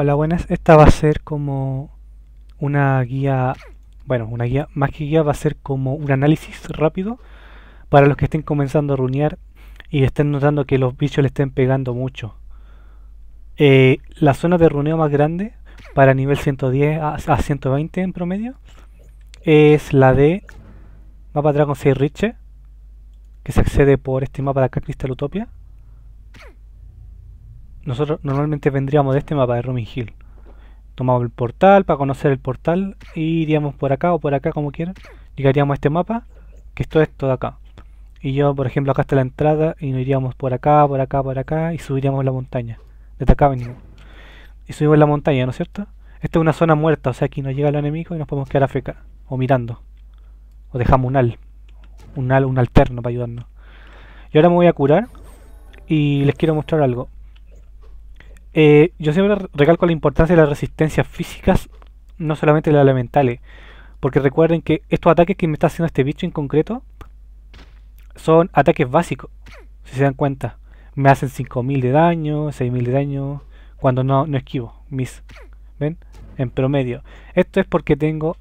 Hola, buenas. Esta va a ser como una guía, bueno, una guía, más que guía, va a ser como un análisis rápido para los que estén comenzando a runear y estén notando que los bichos le estén pegando mucho. Eh, la zona de runeo más grande para nivel 110 a, 120 en promedio es la de mapa Dragon 6 Riche, que se accede por este mapa de acá, Crystal Utopia nosotros normalmente vendríamos de este mapa de Roaming Hill. Tomamos el portal para conocer el portal y iríamos por acá o por acá como quieran. Llegaríamos a este mapa, que esto es todo acá. Y yo, por ejemplo, acá está la entrada y nos iríamos por acá, por acá, por acá y subiríamos la montaña. Desde acá venimos. Y subimos la montaña, ¿no es cierto? Esta es una zona muerta, o sea, aquí nos llega el enemigo y nos podemos quedar feca o mirando. O dejamos un al, un al, un alterno para ayudarnos. Y ahora me voy a curar y les quiero mostrar algo. Eh, yo siempre recalco la importancia de las resistencias físicas, no solamente las elementales. Porque recuerden que estos ataques que me está haciendo este bicho en concreto son ataques básicos, si se dan cuenta. Me hacen 5000 de daño, 6000 de daño, cuando no, esquivo, mis. ¿Ven? En promedio. Esto es porque tengo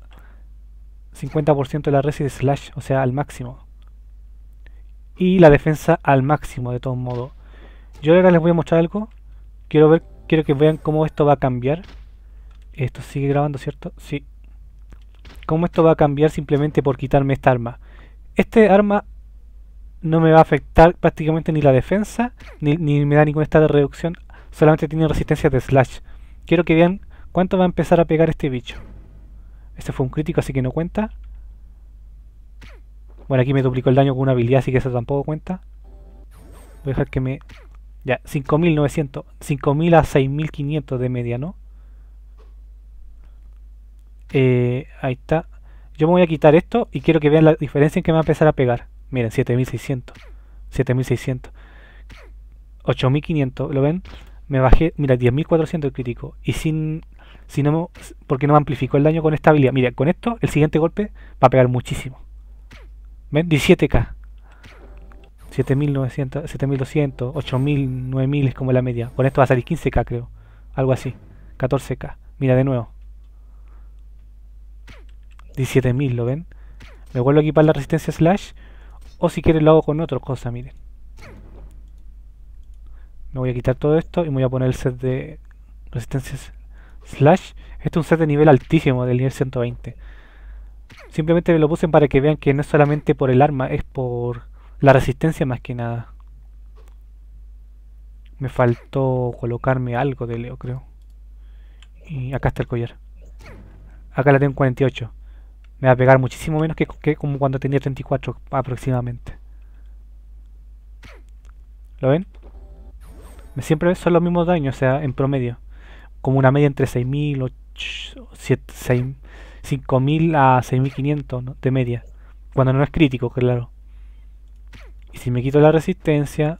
50% de la resistencia slash, o sea, al máximo. Y la defensa al máximo, de todos modos. Yo ahora les voy a mostrar algo Quiero ver, quiero que vean cómo esto va a cambiar. Esto sigue grabando, ¿cierto? Sí. Cómo esto va a cambiar simplemente por quitarme esta arma. Este arma no me va a afectar prácticamente ni la defensa, ni, me da ningún estado de reducción. Solamente tiene resistencia de slash. Quiero que vean cuánto va a empezar a pegar este bicho. Este fue un crítico, así que no cuenta. Bueno, aquí me duplicó el daño con una habilidad, así que eso tampoco cuenta. Voy a dejar que me ya, 5.900, 5.000 a 6.500 de media, ¿no? Eh, ahí está. Yo me voy a quitar esto y quiero que vean la diferencia en que me va a empezar a pegar. Miren, 7600. 7600. 8500, ¿lo ven? Me bajé, mira, 10400 de crítico. Y sin, si no, porque no me amplificó el daño con esta habilidad. Mira, con esto, el siguiente golpe va a pegar muchísimo. ¿Ven? 17k. 7200, 8000, 9000 es como la media. Con esto va a salir 15k, creo. Algo así. 14k. Mira de nuevo. 17.000, ¿lo ven? Me vuelvo a equipar la resistencia slash. O si quieren lo hago con otra cosa, miren. Me voy a quitar todo esto y me voy a poner el set de resistencias slash. Este es un set de nivel altísimo, del nivel 120. Simplemente me lo puse para que vean que no es solamente por el arma, es por la resistencia más que nada. Me faltó colocarme algo de Leo, creo. Y acá está el collar. Acá la tengo en 48. Me va a pegar muchísimo menos que, como cuando tenía 34 aproximadamente. ¿Lo ven? Me siempre son los mismos daños, o sea, en promedio. Como una media entre 6.000, 5.000 a 6.500 de media. Cuando no es crítico, claro. Y si me quito la resistencia,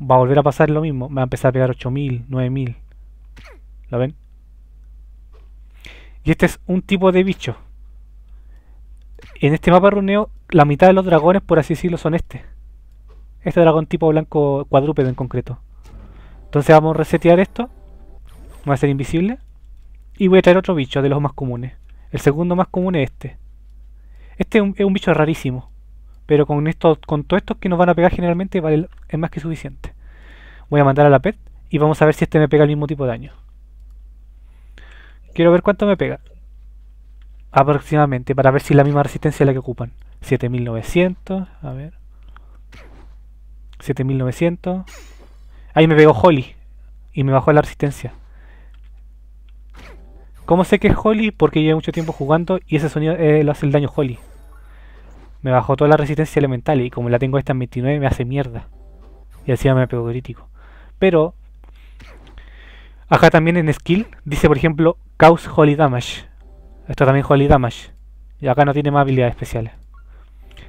va a volver a pasar lo mismo. Me va a empezar a pegar 8000, 9000. ¿Lo ven? Y este es un tipo de bicho. En este mapa runeo, la mitad de los dragones, por así decirlo, son este. Este dragón tipo blanco cuadrúpedo en concreto. Entonces vamos a resetear esto. Va a ser invisible. Y voy a traer otro bicho de los más comunes. El segundo más común es este. Este es un bicho rarísimo pero con esto, con todos estos que nos van a pegar generalmente vale, es más que suficiente. Voy a mandar a la PET y vamos a ver si este me pega el mismo tipo de daño. Quiero ver cuánto me pega. Aproximadamente, para ver si es la misma resistencia la que ocupan. 7900, a ver. 7900. Ahí me pegó Holly y me bajó la resistencia. ¿Cómo sé que es Holly? Porque llevo mucho tiempo jugando y ese sonido eh, lo hace el daño Holly. Me bajó toda la resistencia elemental y como la tengo esta en 29 me hace mierda. Y así me pego crítico. Pero acá también en skill dice por ejemplo Cause Holy Damage. Esto también Holy Damage. Y acá no tiene más habilidades especiales.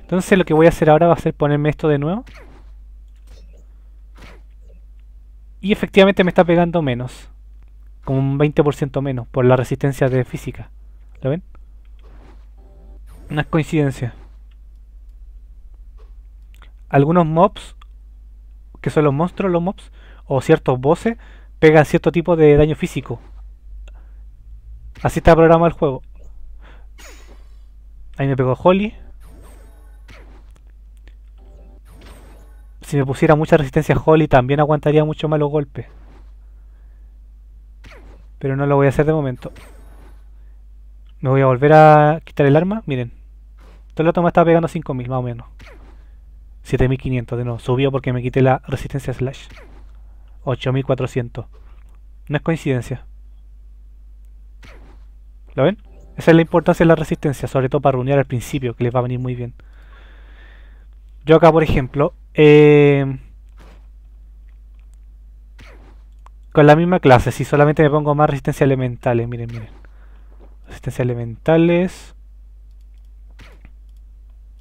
Entonces lo que voy a hacer ahora va a ser ponerme esto de nuevo. Y efectivamente me está pegando menos. Como un 20% menos por la resistencia de física. ¿Lo ven? Una coincidencia algunos mobs, que son los monstruos, los mobs, o ciertos bosses, pegan cierto tipo de daño físico. Así está programado el juego. Ahí me pegó Holly. Si me pusiera mucha resistencia Holly también aguantaría mucho más los golpes. Pero no lo voy a hacer de momento. Me voy a volver a quitar el arma. Miren. Todo el rato me estaba pegando 5000 más o menos. 7500 de nuevo, subió porque me quité la resistencia slash. 8400. No es coincidencia. ¿Lo ven? Esa es la importancia de la resistencia, sobre todo para reunir al principio, que les va a venir muy bien. Yo acá, por ejemplo, eh, con la misma clase, si solamente me pongo más resistencia elementales, miren, miren. Resistencia elementales.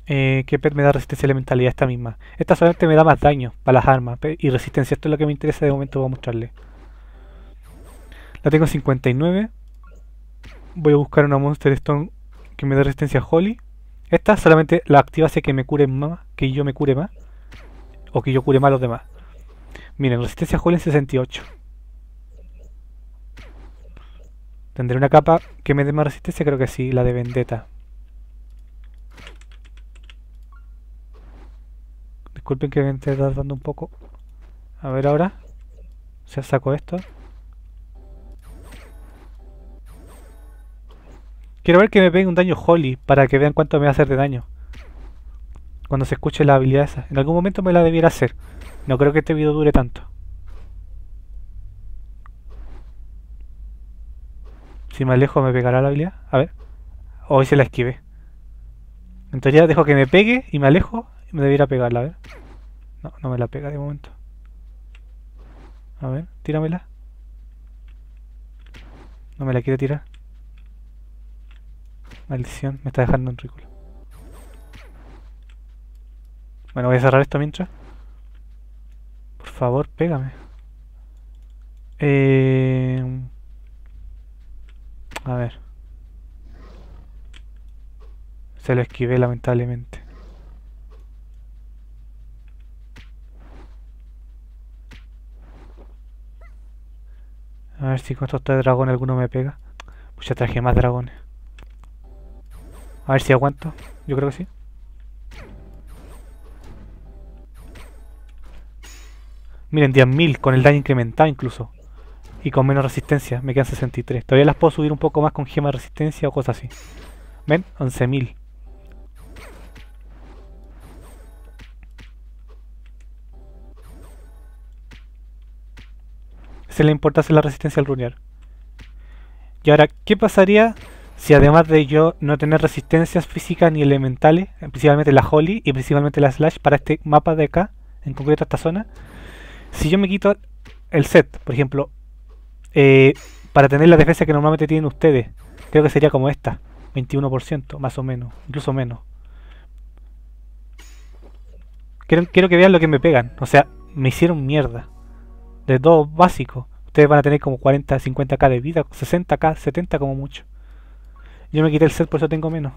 Eh, ¿Qué pet me da resistencia elemental? esta misma. Esta solamente me da más daño para las armas y resistencia. Esto es lo que me interesa de momento, voy a mostrarle. La tengo 59. Voy a buscar una Monster Stone que me dé resistencia a Holly. Esta solamente la activa hace que me cure más, que yo me cure más. O que yo cure más a los demás. Miren, resistencia a Holly en 68. ¿Tendré una capa que me dé más resistencia? Creo que sí, la de Vendetta. Disculpen que me esté tardando un poco. A ver ahora. Se sacó esto. Quiero ver que me pegue un daño Holly para que vean cuánto me va a hacer de daño. Cuando se escuche la habilidad esa. En algún momento me la debiera hacer. No creo que este video dure tanto. Si me alejo me pegará la habilidad. A ver. Hoy se la esquivé. Entonces ya dejo que me pegue y me alejo me debiera pegarla, a ver. No, no me la pega de momento. A ver, tíramela. No me la quiere tirar. Maldición, me está dejando un rículo. Bueno, voy a cerrar esto mientras. Por favor, pégame. Eh, a ver. Se lo esquivé lamentablemente. A ver si con estos tres dragones alguno me pega. Pues ya traje más dragones. A ver si aguanto. Yo creo que sí. Miren, 10.000 con el daño incrementado incluso. Y con menos resistencia. Me quedan 63. Todavía las puedo subir un poco más con gema de resistencia o cosas así. ¿Ven? 11.000. se le importase la resistencia al runear. Y ahora, ¿qué pasaría si además de yo no tener resistencias físicas ni elementales, principalmente la Holy y principalmente la Slash para este mapa de acá, en concreto esta zona, si yo me quito el set, por ejemplo, eh, para tener la defensa que normalmente tienen ustedes, creo que sería como esta, 21%, más o menos, incluso menos. Quiero, quiero que vean lo que me pegan, o sea, me hicieron mierda dos básicos, ustedes van a tener como 40, 50k de vida, 60k, 70 como mucho. Yo me quité el set, por eso tengo menos.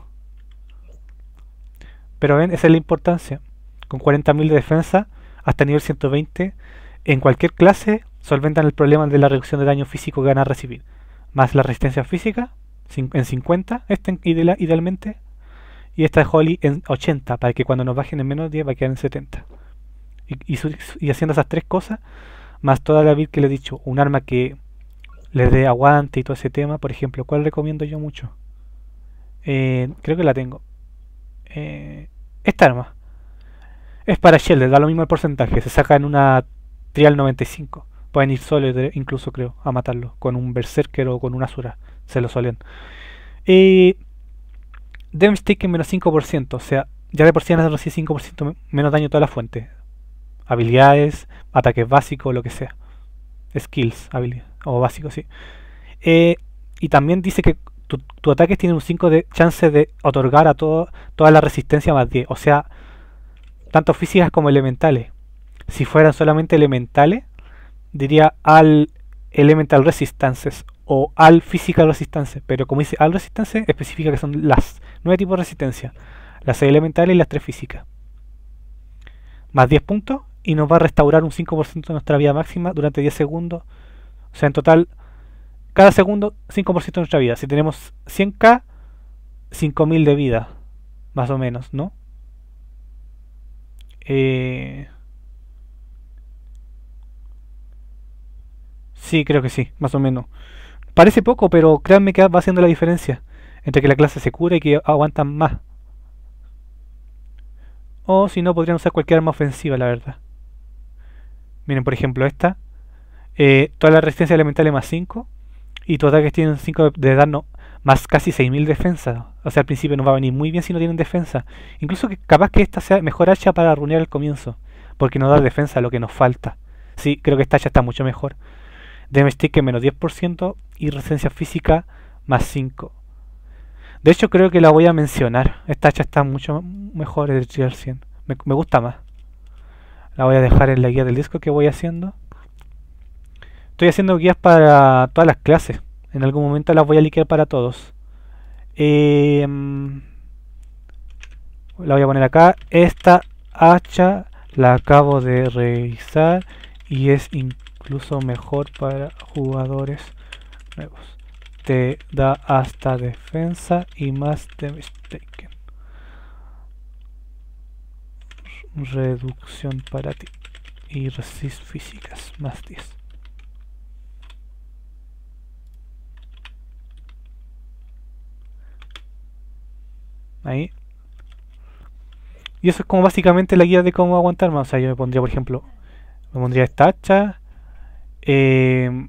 Pero ven, esa es la importancia. Con 40.000 de defensa, hasta nivel 120, en cualquier clase solventan el problema de la reducción de daño físico que van a recibir. Más la resistencia física, en 50, este idealmente. Y esta de Holly en 80, para que cuando nos bajen en menos 10 va a quedar en 70. y haciendo esas tres cosas, más toda la build que le he dicho, un arma que le dé aguante y todo ese tema, por ejemplo, ¿cuál recomiendo yo mucho? Eh, creo que la tengo. Eh, esta arma. Es para Shell, da lo mismo el porcentaje, se saca en una trial 95. Pueden ir solos incluso creo a matarlo, con un berserker o con una sura, se lo suelen. Y damage taken menos 5%, o sea, ya de por sí 5% menos daño toda la fuente habilidades, ataques básicos, lo que sea. Skills, habilidades, o básicos, sí. Eh, y también dice que tu, ataques ataque tiene un 5 de chance de otorgar a todo, toda la resistencia más 10, o sea, tanto físicas como elementales. Si fueran solamente elementales, diría al elemental resistances o al física resistances, pero como dice al resistance, especifica que son las 9 tipos de resistencia, las 6 elementales y las 3 físicas. Más 10 puntos y nos va a restaurar un 5% de nuestra vida máxima durante 10 segundos. O sea, en total, cada segundo 5% de nuestra vida. Si tenemos 100k, 5000 de vida, más o menos, ¿no? Eh, sí, creo que sí, más o menos. Parece poco, pero créanme que va haciendo la diferencia entre que la clase se cura y que aguantan más. O si no, podrían usar cualquier arma ofensiva, la verdad. Miren, por ejemplo, esta. Eh, toda la resistencia elemental es más 5. Y tus ataques tienen 5 de, darnos daño más casi 6.000 defensa. O sea, al principio nos va a venir muy bien si no tienen defensa. Incluso que capaz que esta sea mejor hacha para arruinar al comienzo. Porque no da defensa lo que nos falta. Sí, creo que esta hacha está mucho mejor. Damage menos 10% y resistencia física más 5. De hecho creo que la voy a mencionar. Esta hacha está mucho mejor el tier 100. me gusta más. La voy a dejar en la guía del disco que voy haciendo. Estoy haciendo guías para todas las clases. En algún momento las voy a liquear para todos. Em, la voy a poner acá. Esta hacha la acabo de revisar y es incluso mejor para jugadores nuevos. Te da hasta defensa y más de taken. Reducción para ti. Y resist físicas, más 10. Ahí. Y eso es como básicamente la guía de cómo aguantar más. O sea, yo me pondría, por ejemplo, me pondría esta hacha. Eh,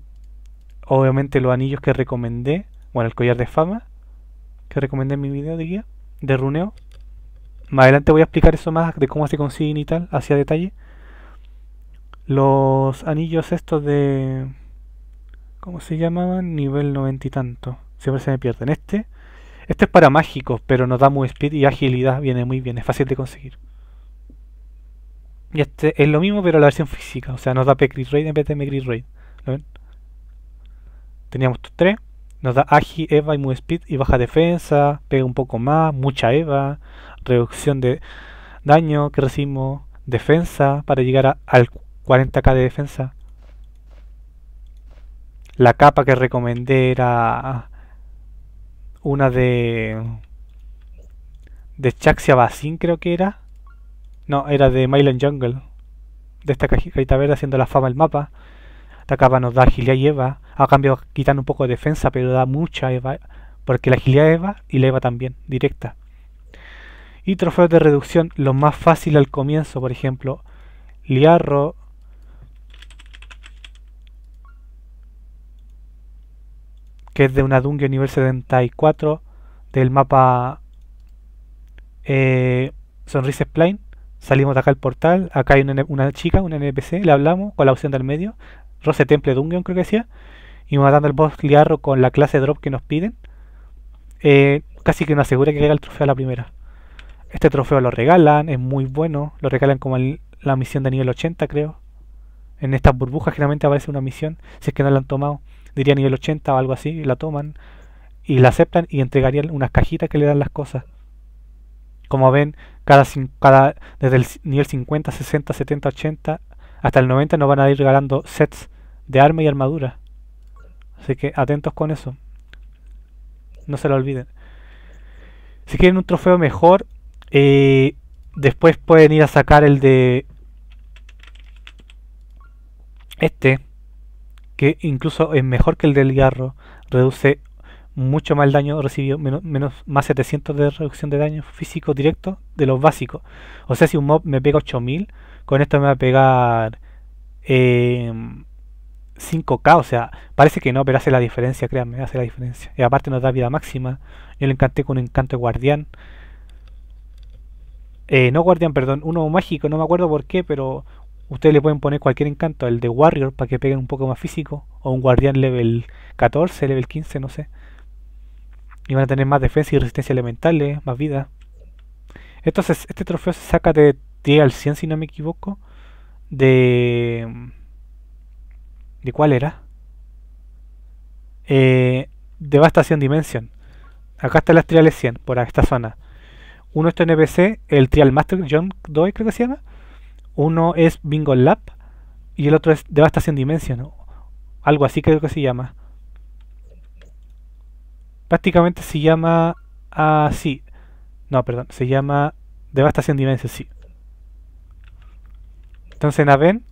obviamente los anillos que recomendé. Bueno, el collar de fama que recomendé en mi video de guía de runeo. Más adelante voy a explicar eso más de cómo se consiguen y tal, hacia detalle. Los anillos estos de... ¿Cómo se llamaban? Nivel noventa y tanto. Siempre se me pierden. Este... Este es para mágicos, pero nos da muy speed y agilidad. Viene muy bien, es fácil de conseguir. Y este es lo mismo, pero la versión física. O sea, nos da Pecri Raid en vez de Raid. ¿Lo ven? Teníamos estos tres. Nos da Agi, Eva y Move Speed y baja defensa. Pega un poco más, mucha Eva reducción de daño que recibimos, defensa para llegar al 40k de defensa. La capa que recomendé era una de de Chaxia Basin creo que era. No, era de Mylon Jungle. De esta cajita verde haciendo la fama el mapa. Esta capa nos da agilidad y Eva. A cambio quitan un poco de defensa, pero da mucha Eva. Porque la agilidad Eva y la Eva también, directa y trofeos de reducción, lo más fácil al comienzo, por ejemplo, liarro, que es de una dungeon nivel 74 del mapa eh, Sonrisa Spline. Salimos de acá al portal, acá hay una, chica, una NPC, le hablamos con la opción del medio, Rose Temple Dungeon creo que decía, y matando el boss liarro con la clase drop que nos piden. Eh, casi que nos asegura que llega el trofeo a la primera. Este trofeo lo regalan, es muy bueno. Lo regalan como la misión de nivel 80, creo. En estas burbujas generalmente aparece una misión, si es que no la han tomado, diría nivel 80 o algo así, y la toman y la aceptan y entregarían unas cajitas que le dan las cosas. Como ven, cada, cada desde el nivel 50, 60, 70, 80 hasta el 90 nos van a ir regalando sets de arma y armadura. Así que atentos con eso. No se lo olviden. Si quieren un trofeo mejor, eh, después pueden ir a sacar el de este, que incluso es mejor que el del garro, reduce mucho más el daño recibido, menos, más 700 de reducción de daño físico directo de los básicos. O sea, si un mob me pega 8000, con esto me va a pegar 5k. Em, o sea, parece que no, pero hace la diferencia, créanme, hace la diferencia. Y aparte nos da vida máxima. Yo le encanté con un encanto de guardián. Eh, no guardián, perdón, uno mágico, no me acuerdo por qué, pero ustedes le pueden poner cualquier encanto, el de Warrior, para que peguen un poco más físico, o un guardián level 14, level 15, no sé. Y van a tener más defensa y resistencia elementales, más vida. Entonces, este trofeo se saca de 10 al 100, si no me equivoco. De... ¿De cuál era? Eh, Devastación Dimension. Acá está la trial 100, por esta zona. Uno es NPC, el Trial Master John Doe creo que se llama. Uno es Bingo Lab y el otro es Devastación Dimension. Algo así creo que se llama. Prácticamente se llama así. Ah, no, perdón, se llama Devastación Dimension, sí. Entonces Naven,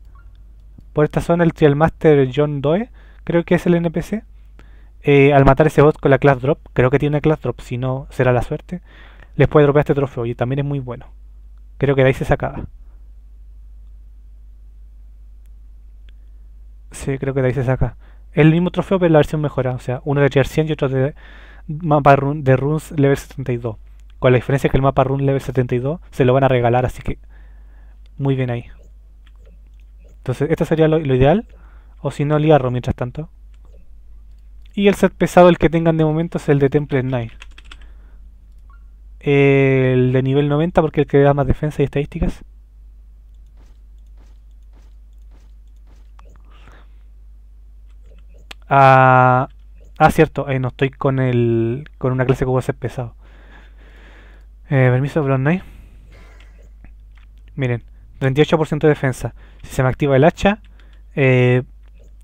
por esta zona el Trial Master John Doe, creo que es el NPC. Eh, al matar ese bot con la class drop, creo que tiene una class drop, si no será la suerte les puede dropear este trofeo y también es muy bueno. Creo que de ahí se Sí, creo que de ahí se saca. Es el mismo trofeo, pero la versión mejorada. O sea, uno de tier 100 y otro de mapa run, de runes level 72. Con la diferencia que el mapa run level 72 se lo van a regalar, así que muy bien ahí. Entonces, esto sería lo, ideal. O si no, liarro mientras tanto. Y el set pesado, el que tengan de momento, es el de Temple Knight el de nivel 90 porque el que da más defensa y estadísticas. Ah, ah, cierto, eh, no estoy con el con una clase que voy a ser pesado. Eh, permiso, Knight. Miren, 38% de defensa. Si se me activa el hacha, eh,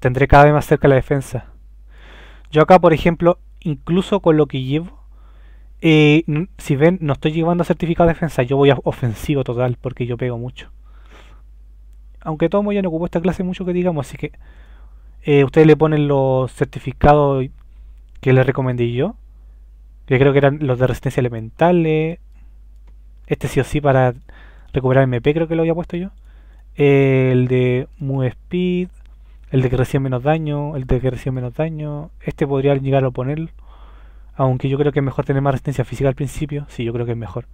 tendré cada vez más cerca la defensa. Yo acá, por ejemplo, incluso con lo que llevo, si ven, no estoy llevando certificado de defensa, yo voy a ofensivo total porque yo pego mucho. Aunque todo ya no ocupó esta clase mucho que digamos, así que eh, ustedes le ponen los certificados que les recomendé yo. Que creo que eran los de resistencia elementales. Este sí o sí para recuperar MP creo que lo había puesto yo. el de Move Speed. El de que recibe menos daño. El de que recibe menos daño. Este podría llegar a ponerlo. Aunque yo creo que es mejor tener más resistencia física al principio. Sí, yo creo que es mejor.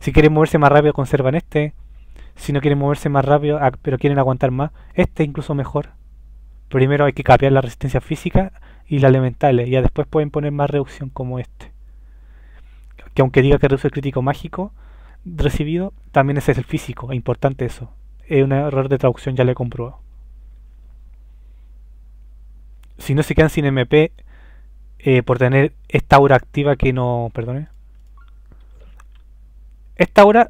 Si quieren moverse más rápido, conservan este. Si no quieren moverse más rápido, ah, pero quieren aguantar más, este incluso mejor. Primero hay que cambiar la resistencia física y la elemental. Y ya después pueden poner más reducción como este. Que aunque diga que reduce el crítico mágico recibido, también ese es el físico. Es importante eso. Es un error de traducción, ya le he comprobado. Si no se quedan sin MP, eh, por tener esta aura activa que no... Perdone. Esta aura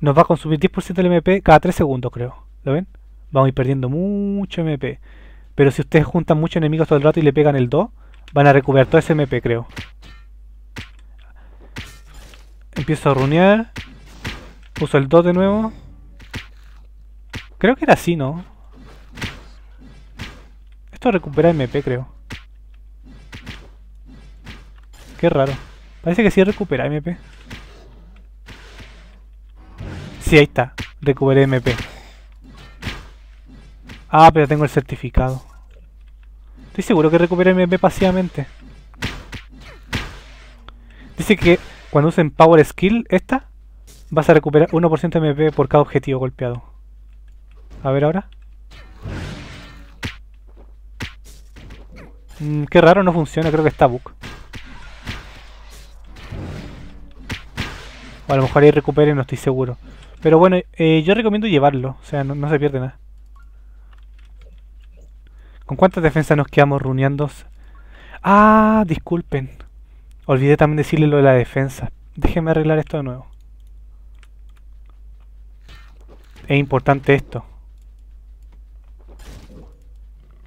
nos va a consumir 10% del MP cada 3 segundos, creo. ¿Lo ven? Vamos a ir perdiendo mucho MP. Pero si ustedes juntan muchos enemigos todo el rato y le pegan el 2, van a recuperar todo ese MP, creo. Empiezo a runear. Uso el 2 de nuevo. Creo que era así, ¿no? Esto recupera MP, creo. Qué raro. Parece que sí recupera MP. Sí, ahí está. Recuperé MP. Ah, pero tengo el certificado. Estoy seguro que recuperé MP pasivamente. Dice que cuando usen Power Skill, esta, vas a recuperar 1% de MP por cada objetivo golpeado. A ver ahora. Mm, qué raro, no funciona, creo que está bug. a lo mejor ahí recupere, no estoy seguro. Pero bueno, eh, yo recomiendo llevarlo. O sea, no, se pierde nada. ¿Con cuántas defensas nos quedamos runeando? Ah, disculpen. Olvidé también decirle lo de la defensa. Déjenme arreglar esto de nuevo. Es importante esto.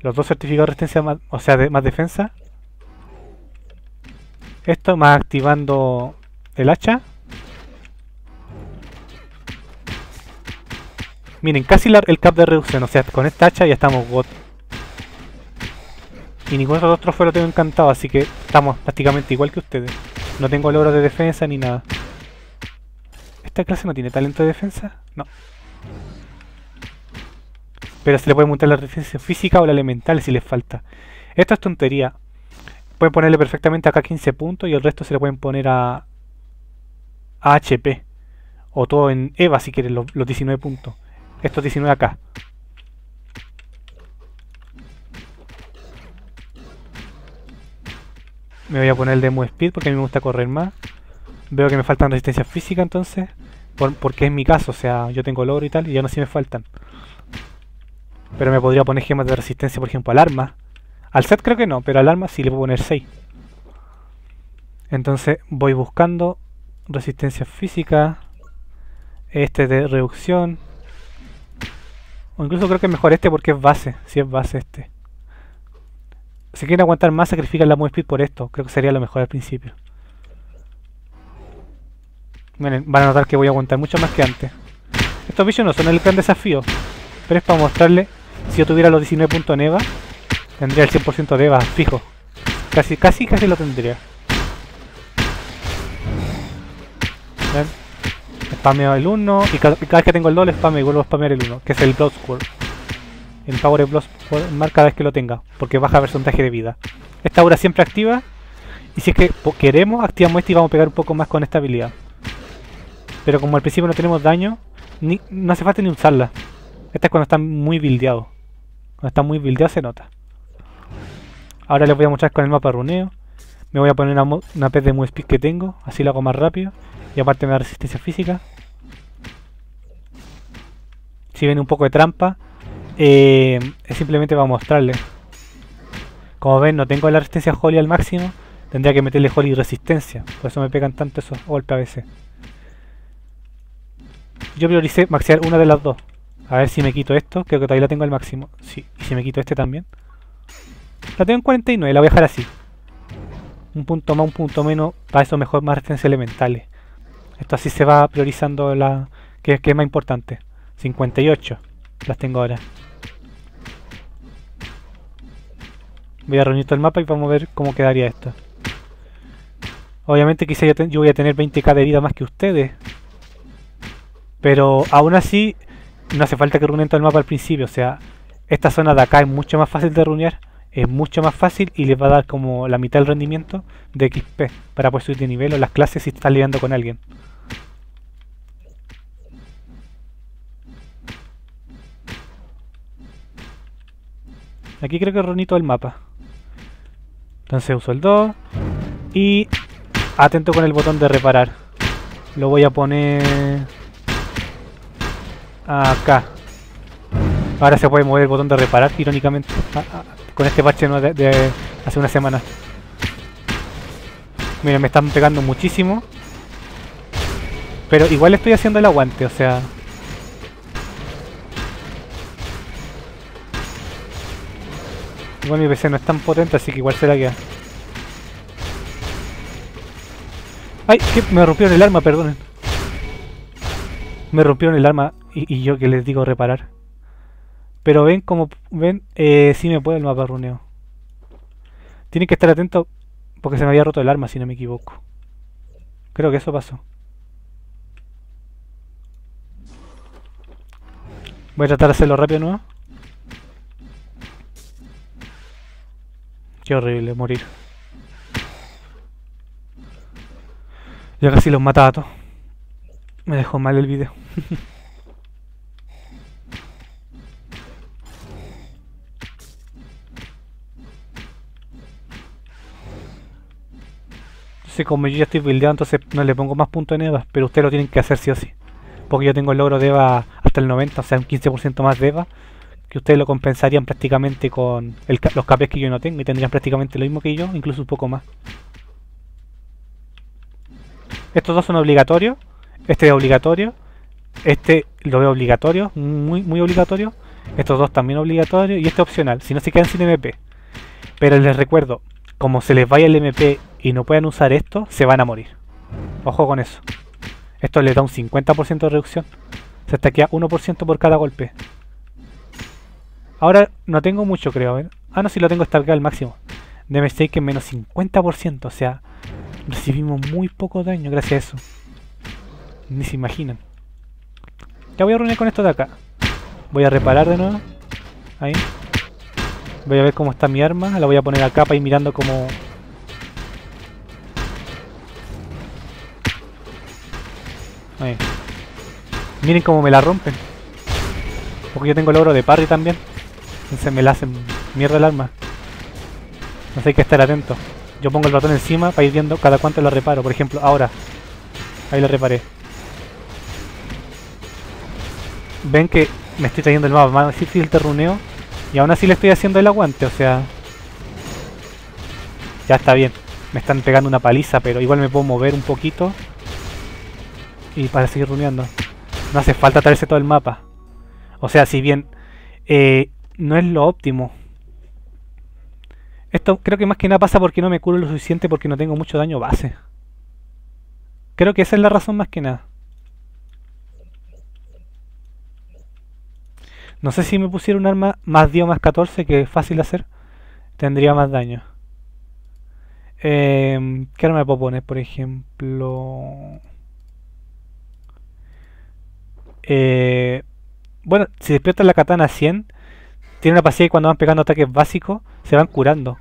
Los dos certificados de resistencia, o sea, más defensa. Esto más activando el hacha. Miren, casi el cap de reducción. O sea, con esta hacha ya estamos got. Y ningún otro fue lo tengo encantado, así que estamos prácticamente igual que ustedes. No tengo logros de defensa ni nada. ¿Esta clase no tiene talento de defensa? No. Pero se le puede montar la resistencia física o la elemental si les falta. Esto es tontería. Pueden ponerle perfectamente acá 15 puntos y el resto se le pueden poner a, a HP. O todo en EVA si quieren los 19 puntos. Estos 19 acá. Me voy a poner el de move speed porque a mí me gusta correr más. Veo que me faltan resistencia física, entonces. porque es mi caso, o sea, yo tengo logro y tal, y aún así me faltan. Pero me podría poner gemas de resistencia, por ejemplo, al arma. Al set creo que no, pero al arma sí le puedo poner 6. Entonces voy buscando resistencia física. Este de reducción. O incluso creo que es mejor este porque es base. Si es base este. Si quieren aguantar más, sacrifican la move speed por esto. Creo que sería lo mejor al principio. Miren, van a notar que voy a aguantar mucho más que antes. Estos bichos no son el gran desafío. Pero es para mostrarle. Si yo tuviera los 19 puntos neva, tendría el 100% de Eva, fijo. Casi, casi, casi lo tendría. Spameo el 1 y cada, vez que tengo el 2 le y vuelvo a spamear el 1, que es el Blood en El Power of Blood marca cada vez que lo tenga, porque baja el porcentaje de vida. Esta aura siempre activa, y si es que queremos, activamos este y vamos a pegar un poco más con esta habilidad. Pero como al principio no tenemos daño, no hace falta ni usarla. Esta es cuando está muy buildeado Cuando está muy buildeado se nota. Ahora les voy a mostrar con el mapa runeo. Me voy a poner una, una de muy speed que tengo, así lo hago más rápido. Y aparte me da resistencia física. Si viene un poco de trampa, eh, es simplemente va a mostrarle. Como ven, no tengo la resistencia Holy al máximo. Tendría que meterle Holy resistencia. Por eso me pegan tanto esos golpes a veces. Yo prioricé maxear una de las dos. A ver si me quito esto. Creo que todavía la tengo al máximo. Sí, y si me quito este también. La tengo en 49, la voy a dejar así. Un punto más, un punto menos. Para eso mejor más resistencia elementales. Esto así se va priorizando la que, es más importante. 58 las tengo ahora. Voy a reunir todo el mapa y vamos a ver cómo quedaría esto. Obviamente quizá yo, voy a tener 20k de vida más que ustedes. Pero aún así, no hace falta que runeen todo el mapa al principio. O sea, esta zona de acá es mucho más fácil de reunir es mucho más fácil y les va a dar como la mitad del rendimiento de XP para poder subir de nivel o las clases si estás lidiando con alguien. Aquí creo que es todo el mapa. Entonces uso el 2 y atento con el botón de reparar. Lo voy a poner acá. Ahora se puede mover el botón de reparar, irónicamente. Ah, ah con este parche de, hace una semana. Mira, me están pegando muchísimo. Pero igual estoy haciendo el aguante, o sea... Igual mi PC no es tan potente, así que igual será que... ¡Ay! me rompieron el arma, perdonen. Me rompieron el arma y, y yo que les digo reparar. Pero ven como ven, eh, si me puede el mapa runeo. Tienen que estar atento porque se me había roto el arma, si no me equivoco. Creo que eso pasó. Voy a tratar de hacerlo rápido nuevo. Qué horrible morir. Ya casi los mataba a todos. Me dejó mal el video. como yo ya estoy buildeado, entonces no le pongo más puntos de Eva, pero ustedes lo tienen que hacer sí o sí. Porque yo tengo el logro de Eva hasta el 90, o sea, un 15% más de Eva, que ustedes lo compensarían prácticamente con los capes que yo no tengo y tendrían prácticamente lo mismo que yo, incluso un poco más. Estos dos son obligatorios, este es obligatorio, este lo veo obligatorio, muy, muy obligatorio, estos dos también obligatorios y este opcional, si no se quedan sin MP. Pero les recuerdo, como se les vaya el MP y no puedan usar esto, se van a morir. Ojo con eso. Esto les da un 50% de reducción. Se a 1% por cada golpe. Ahora no tengo mucho, creo. A Ah, no, si sí, lo tengo acá al máximo. Damage que menos 50%. O sea, recibimos muy poco daño gracias a eso. Ni se imaginan. Ya voy a reunir con esto de acá. Voy a reparar de nuevo. Ahí. Voy a ver cómo está mi arma. La voy a poner acá para ir mirando cómo Ahí. Miren cómo me la rompen. Porque yo tengo el oro de parry también. Entonces me la hacen mierda el arma. Entonces hay que estar atento. Yo pongo el ratón encima para ir viendo cada cuánto lo reparo. Por ejemplo, ahora. Ahí lo reparé. Ven que me estoy trayendo el mapa más difícil de runeo. Y aún así le estoy haciendo el aguante, o sea... Ya está bien. Me están pegando una paliza, pero igual me puedo mover un poquito y para seguir runeando. No hace falta traerse todo el mapa. O sea, si bien eh, no es lo óptimo. Esto creo que más que nada pasa porque no me curo lo suficiente porque no tengo mucho daño base. Creo que esa es la razón más que nada. No sé si me pusiera un arma más 10 más 14, que es fácil hacer, tendría más daño. Em, ¿Qué arma me puedo poner, por ejemplo? Eh, bueno, si despiertan la katana 100, tiene una pasiva y cuando van pegando ataques básicos, se van curando.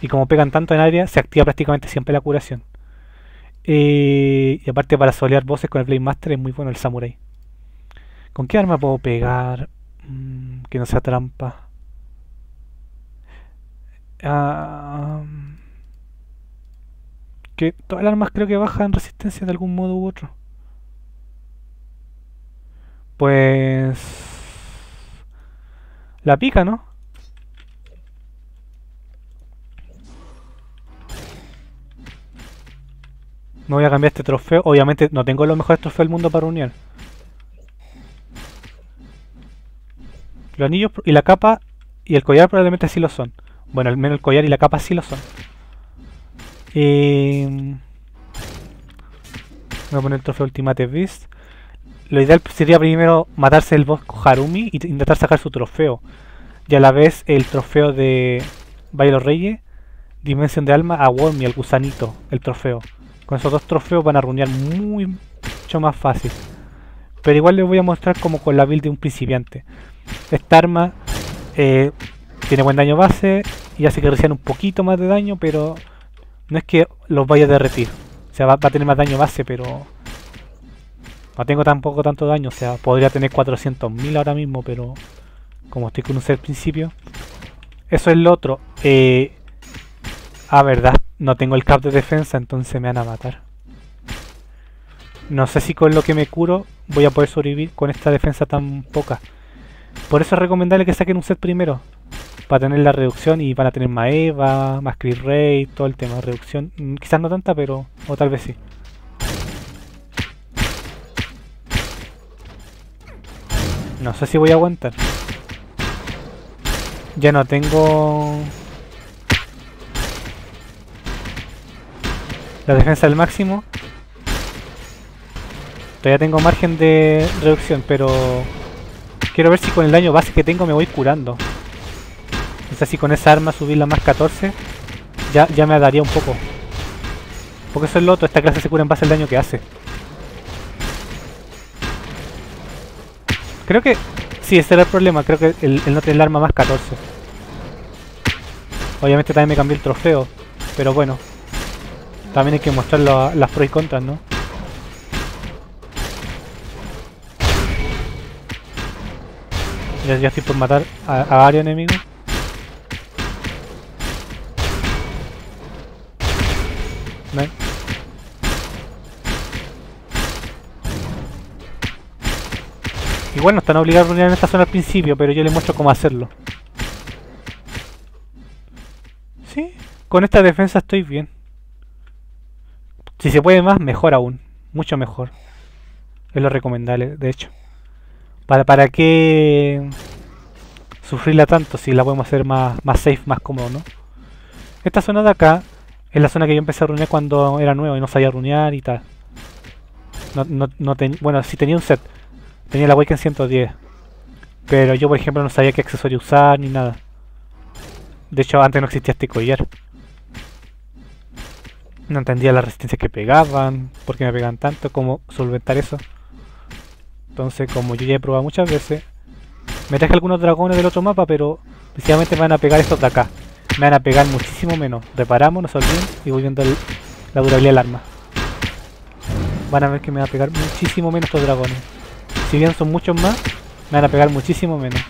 Y como pegan tanto en área, se activa prácticamente siempre la curación. y aparte para solear voces con el Master es muy bueno el Samurai. ¿Con qué arma puedo pegar? Mm, que no sea trampa. Ah, que todas las armas creo que bajan resistencia de algún modo u otro. Pues... La pica, ¿no? No voy a cambiar este trofeo. Obviamente no tengo los mejores trofeos del mundo para unir. Los anillos y la capa y el collar probablemente sí lo son. Bueno, al menos el collar y la capa sí lo son. Eh... Voy a poner el trofeo Ultimate Beast. Lo ideal pues, sería primero matarse el boss Harumi y e intentar sacar su trofeo. Y a la vez el trofeo de Valle los Reyes, Dimensión de Alma, a Wormy, el gusanito, el trofeo. Con esos dos trofeos van a runear muy, mucho más fácil. Pero igual les voy a mostrar como con la build de un principiante. Esta arma eh, tiene buen daño base y hace que reciban un poquito más de daño, pero no es que los vaya a derretir. O sea, va a tener más daño base, pero no tengo tampoco tanto daño, o sea, podría tener 400.000 ahora mismo, pero como estoy con un set principio. Eso es lo otro. Eh, ah, verdad, no tengo el cap de defensa, entonces me van a matar. No sé si con lo que me curo voy a poder sobrevivir con esta defensa tan poca. Por eso es recomendable que saquen un set primero. Para tener la reducción y van a tener más Eva, más crit rate, todo el tema de reducción. Mm, quizás no tanta, pero... o tal vez sí. No sé si voy a aguantar. Ya no tengo... La defensa al máximo. Todavía tengo margen de reducción, pero... Quiero ver si con el daño base que tengo me voy curando. es si con esa arma subirla más 14, ya, ya me daría un poco. Porque eso es lo otro, esta clase se cura en base al daño que hace. Creo que... Sí, ese era el problema. Creo que el, no tiene el arma más 14. Obviamente también me cambié el trofeo. Pero bueno. También hay que mostrar las pros y contras, ¿no? Ya, ya estoy por matar a, varios enemigos. No. Igual bueno, están obligados a runear en esta zona al principio, pero yo les muestro cómo hacerlo. Sí, con esta defensa estoy bien. Si se puede más, mejor aún. Mucho mejor. Es lo recomendable, de hecho. ¿Para, para qué sufrirla tanto si la podemos hacer más, más safe, más cómodo, no? Esta zona de acá es la zona que yo empecé a runear cuando era nuevo y no sabía runear y tal. No, no, bueno, si tenía un set, Tenía la en 110. Pero yo, por ejemplo, no sabía qué accesorio usar ni nada. De hecho, antes no existía este collar. No entendía la resistencia que pegaban, por qué me pegan tanto, cómo solventar eso. Entonces, como yo ya he probado muchas veces, me traje algunos dragones del otro mapa, pero precisamente me van a pegar estos de acá. Me van a pegar muchísimo menos. Reparamos, nos olviden y voy viendo la durabilidad del arma. Van a ver que me va a pegar muchísimo menos estos dragones si bien son muchos más, me van a pegar muchísimo menos.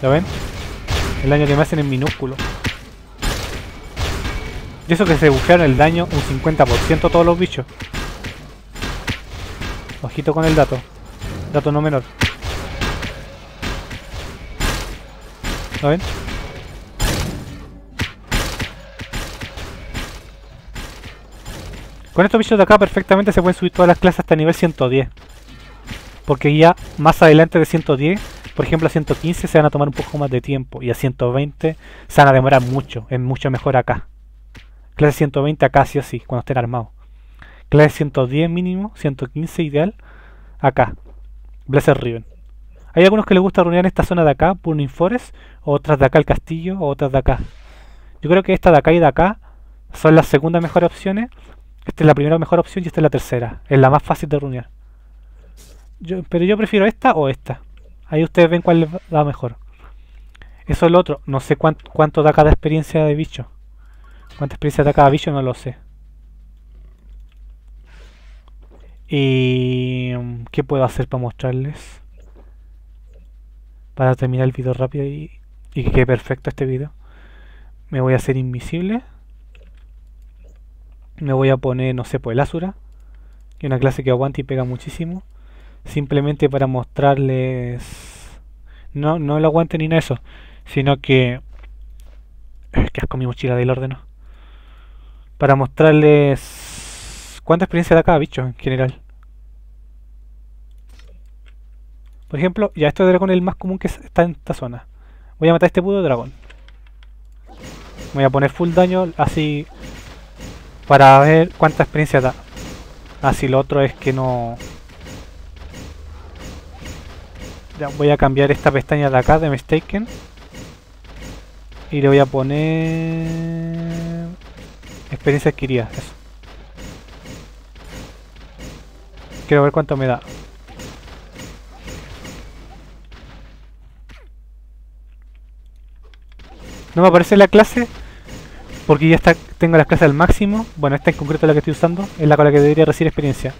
¿Lo ven? El daño que me hacen es minúsculo. Y eso que se bujearon el daño un 50% todos los bichos. Ojito con el dato. Dato no menor. ¿Lo ven? Con estos bichos de acá perfectamente se pueden subir todas las clases hasta nivel 110. Porque ya más adelante de 110, por ejemplo a 115 se van a tomar un poco más de tiempo. Y a 120 se van a demorar mucho. Es mucho mejor acá. Clase 120 acá sí o sí, cuando estén armados. Clase 110 mínimo, 115 ideal. Acá. Blessed Riven. Hay algunos que les gusta reunir en esta zona de acá, Burning Forest, otras de acá el castillo, otras de acá. Yo creo que estas de acá y de acá son las segundas mejores opciones, esta es la primera mejor opción y esta es la tercera. Es la más fácil de reunir. pero yo prefiero esta o esta. Ahí ustedes ven cuál es va mejor. Eso es lo otro. No sé cuánto, da cada experiencia de bicho. Cuánta experiencia da cada bicho no lo sé. ¿Y mm, qué puedo hacer para mostrarles? Para terminar el video rápido y, y que quede perfecto este video. Me voy a hacer invisible me voy a poner, no sé, pues el Asura, que es una clase que aguanta y pega muchísimo, simplemente para mostrarles, no, no lo aguante ni nada eso, sino que, Es que asco mi mochila del ordeno. para mostrarles cuánta experiencia da cada bicho en general. Por ejemplo, ya este dragón es el más común que está en esta zona. Voy a matar a este puto dragón. Voy a poner full daño, así para ver cuánta experiencia da. Así ah, lo otro es que no... voy a cambiar esta pestaña de acá de Mistaken. Y le voy a poner... Experiencia adquirida, eso. Quiero ver cuánto me da. No me aparece la clase porque ya está, tengo las clases al máximo. Bueno, esta en concreto es la que estoy usando. Es la con la que debería recibir experiencia.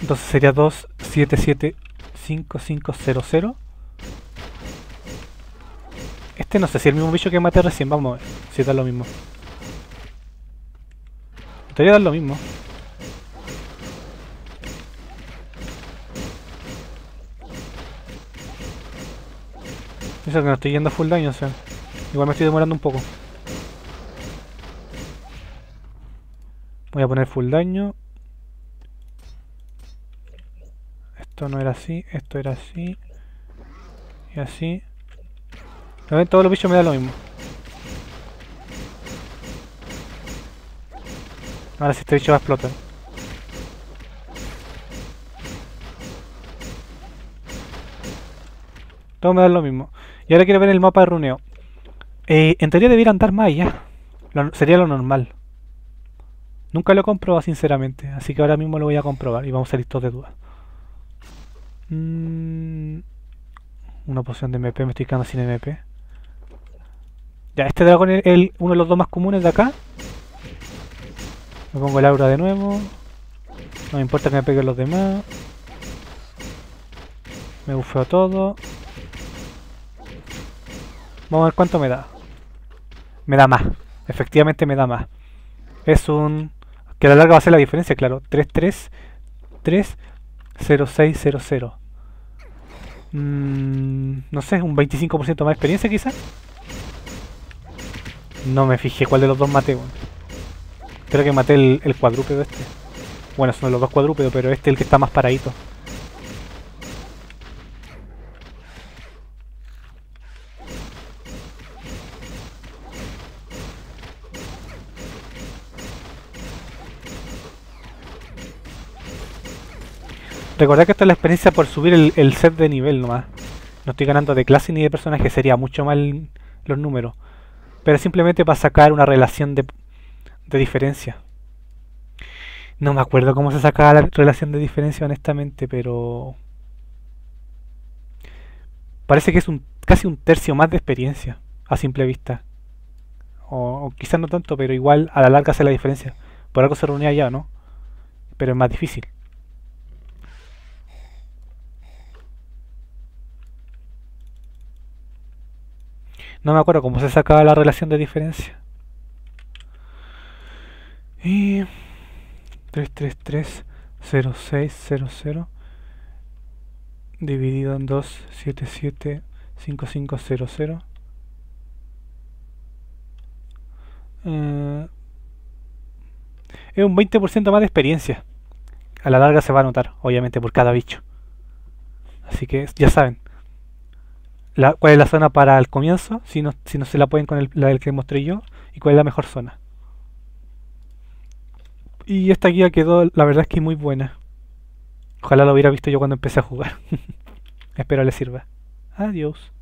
Entonces sería 2775500. Este no sé si es el mismo bicho que maté recién. Vamos a ver si da lo mismo. Debería dar lo mismo. Eso que no estoy yendo a full daño, o sea. Igual me estoy demorando un poco. Voy a poner full daño. Esto no era así, esto era así. Y así. También todos los bichos me da lo mismo. Ahora si este bicho va a explotar. Todo me da lo mismo. Y ahora quiero ver el mapa de runeo. Eh, en teoría debiera andar más allá. sería lo normal. Nunca lo he comprobado, sinceramente. Así que ahora mismo lo voy a comprobar y vamos a salir todos de dudas. Mm, una poción de MP. Me estoy quedando sin MP. Ya, este dragón es uno de los dos más comunes de acá. Me pongo el aura de nuevo. No me importa que me peguen los demás. Me bufeo todo. Vamos a ver cuánto me da. Me da más. Efectivamente me da más. Es un... Que a la larga va a ser la diferencia, claro. 3-3, 3-0-6-0-0 mm, no sé, un 25% más experiencia quizás. No me fijé cuál de los dos maté. Creo que maté el, el cuadrúpedo este. Bueno, son los dos cuadrúpedos, pero este es el que está más paradito. Recordad que esta es la experiencia por subir el, set de nivel nomás. No estoy ganando de clase ni de personaje, sería mucho más los números. Pero simplemente para sacar una relación de, diferencia. No me acuerdo cómo se saca la relación de diferencia, honestamente, pero. Parece que es un, casi un tercio más de experiencia, a simple vista. O, o quizás no tanto, pero igual a la larga hace la diferencia. Por algo se reunía ya, ¿no? Pero es más difícil. No me acuerdo cómo se sacaba la relación de diferencia. Y... 3330600 dividido en 2775500 eh, es un 20% más de experiencia a la larga se va a notar obviamente por cada bicho así que ya saben cuál es la zona para el comienzo, si no, si no se la pueden con el, la del que mostré yo, y cuál es la mejor zona. Y esta guía quedó, la verdad es que muy buena. Ojalá lo hubiera visto yo cuando empecé a jugar. Espero le sirva. Adiós.